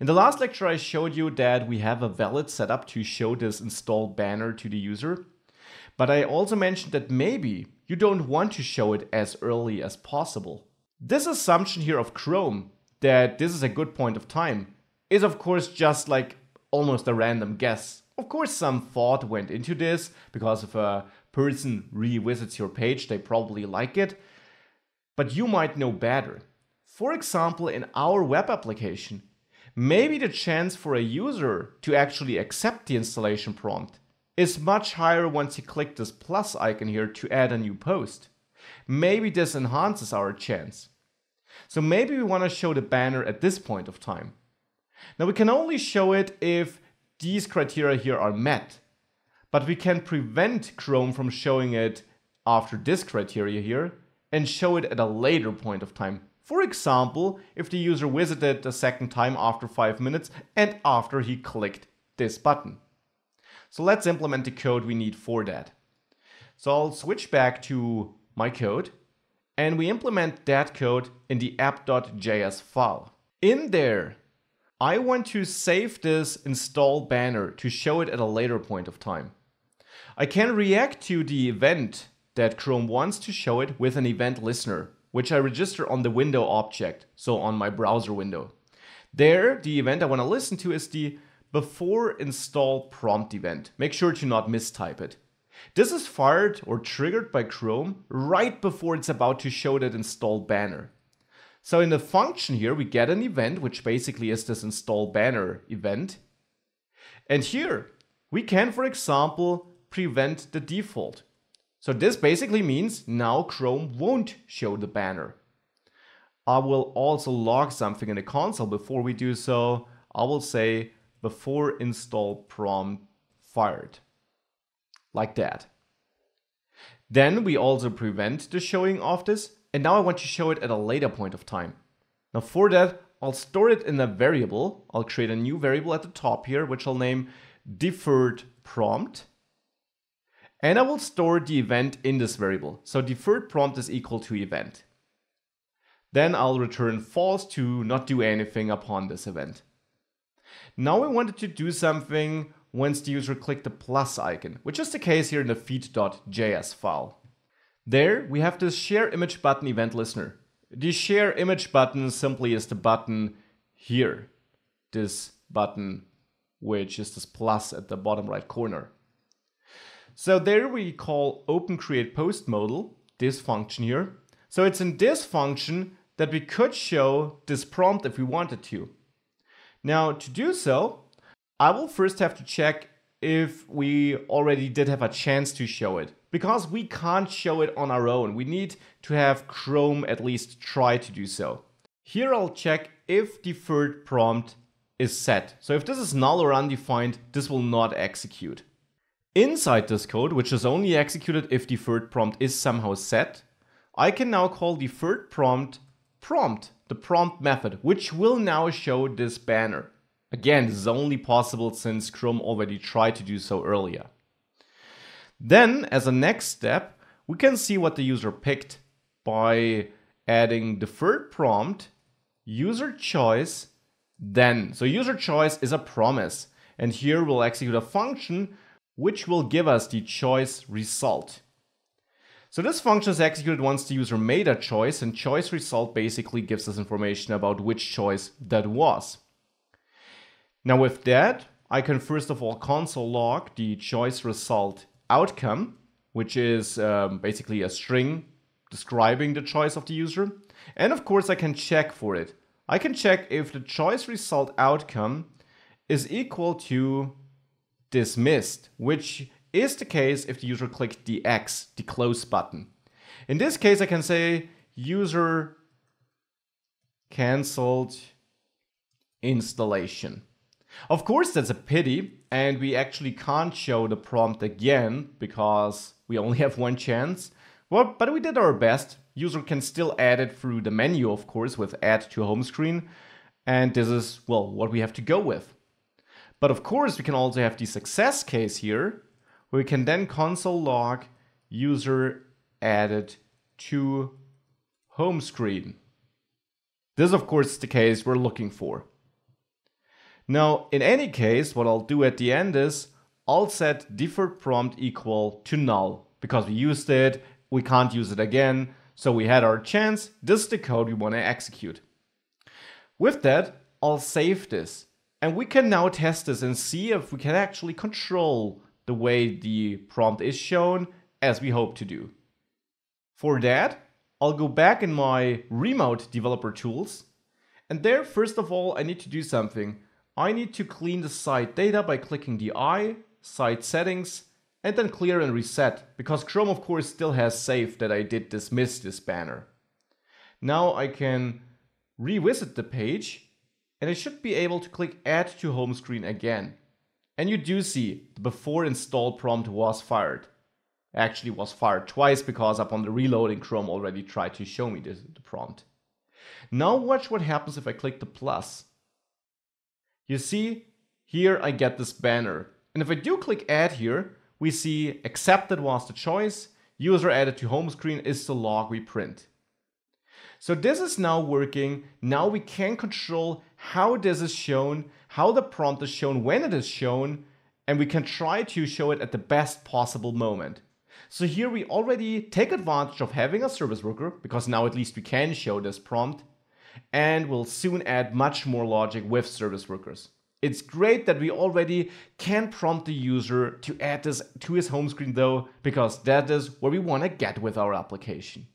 In the last lecture, I showed you that we have a valid setup to show this install banner to the user. But I also mentioned that maybe you don't want to show it as early as possible. This assumption here of Chrome, that this is a good point of time, is of course just like almost a random guess. Of course some thought went into this, because if a person revisits your page, they probably like it. But you might know better. For example, in our web application, maybe the chance for a user to actually accept the installation prompt is much higher once you click this plus icon here to add a new post. Maybe this enhances our chance. So maybe we want to show the banner at this point of time. Now we can only show it if these criteria here are met, but we can prevent Chrome from showing it after this criteria here and show it at a later point of time for example, if the user visited a second time after 5 minutes and after he clicked this button. So let's implement the code we need for that. So I'll switch back to my code and we implement that code in the app.js file. In there, I want to save this install banner to show it at a later point of time. I can react to the event that Chrome wants to show it with an event listener which I register on the window object, so on my browser window. There, the event I want to listen to is the before install prompt event. Make sure to not mistype it. This is fired or triggered by Chrome right before it's about to show that install banner. So in the function here, we get an event, which basically is this install banner event. And here, we can, for example, prevent the default. So this basically means now Chrome won't show the banner. I will also log something in the console before we do so. I will say before install prompt fired, like that. Then we also prevent the showing of this, and now I want to show it at a later point of time. Now for that, I'll store it in a variable. I'll create a new variable at the top here, which I'll name deferred prompt and I will store the event in this variable. So deferred prompt is equal to event. Then I'll return false to not do anything upon this event. Now we wanted to do something once the user clicked the plus icon, which is the case here in the feed.js file. There we have this share image button event listener. The share image button simply is the button here, this button, which is this plus at the bottom right corner. So there we call open create post modal, this function here. So it's in this function that we could show this prompt if we wanted to. Now to do so, I will first have to check if we already did have a chance to show it because we can't show it on our own. We need to have Chrome at least try to do so. Here I'll check if deferred prompt is set. So if this is null or undefined, this will not execute. Inside this code, which is only executed if deferred prompt is somehow set, I can now call deferred prompt prompt, the prompt method, which will now show this banner. Again, this is only possible since Chrome already tried to do so earlier. Then, as a next step, we can see what the user picked by adding deferred prompt, user choice, then. So user choice is a promise. And here we'll execute a function which will give us the choice result. So this function is executed once the user made a choice and choice result basically gives us information about which choice that was. Now with that, I can first of all console log the choice result outcome, which is um, basically a string describing the choice of the user. And of course I can check for it. I can check if the choice result outcome is equal to dismissed, which is the case if the user clicked the X, the close button. In this case, I can say user canceled installation. Of course, that's a pity, and we actually can't show the prompt again because we only have one chance. Well, but we did our best. User can still add it through the menu, of course, with add to home screen. And this is, well, what we have to go with. But of course, we can also have the success case here. We can then console log user added to home screen. This, of course, is the case we're looking for. Now, in any case, what I'll do at the end is I'll set deferred prompt equal to null because we used it, we can't use it again, so we had our chance, this is the code we want to execute. With that, I'll save this and we can now test this and see if we can actually control the way the prompt is shown as we hope to do. For that, I'll go back in my remote developer tools. And there, first of all, I need to do something. I need to clean the site data by clicking the I, site settings, and then clear and reset, because Chrome of course still has saved that I did dismiss this banner. Now I can revisit the page and I should be able to click add to home screen again. And you do see the before install prompt was fired. Actually was fired twice because upon the reloading Chrome already tried to show me this, the prompt. Now watch what happens if I click the plus. You see, here I get this banner. And if I do click add here, we see accepted was the choice, user added to home screen is the log we print. So this is now working. Now we can control how this is shown, how the prompt is shown, when it is shown, and we can try to show it at the best possible moment. So here we already take advantage of having a service worker because now at least we can show this prompt and we'll soon add much more logic with service workers. It's great that we already can prompt the user to add this to his home screen though, because that is where we want to get with our application.